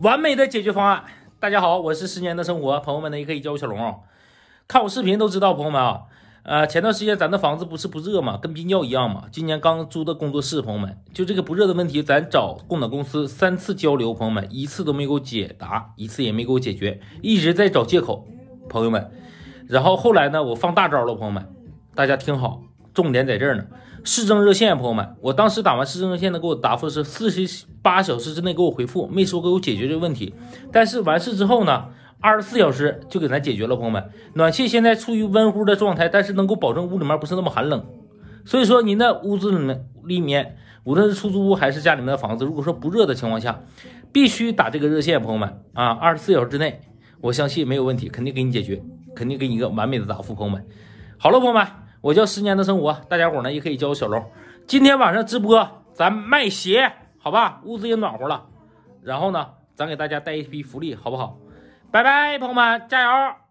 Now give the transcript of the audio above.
完美的解决方案。大家好，我是十年的生活朋友们呢，也可以叫我小龙。看我视频都知道，朋友们啊，呃，前段时间咱的房子不是不热嘛，跟冰窖一样嘛。今年刚租的工作室，朋友们，就这个不热的问题，咱找供暖公司三次交流，朋友们一次都没给我解答，一次也没给我解决，一直在找借口，朋友们。然后后来呢，我放大招了，朋友们，大家听好。重点在这儿呢，市政热线，朋友们，我当时打完市政热线的，给我答复是四十八小时之内给我回复，没说给我解决这个问题。但是完事之后呢，二十四小时就给咱解决了，朋友们。暖气现在处于温乎的状态，但是能够保证屋里面不是那么寒冷。所以说，您的屋子里面，里面无论是出租屋还是家里面的房子，如果说不热的情况下，必须打这个热线，朋友们啊，二十四小时之内，我相信没有问题，肯定给你解决，肯定给你一个完美的答复，朋友们。好了，朋友们。我叫十年的生活，大家伙呢也可以叫我小龙。今天晚上直播，咱卖鞋，好吧？屋子也暖和了，然后呢，咱给大家带一批福利，好不好？拜拜，朋友们，加油！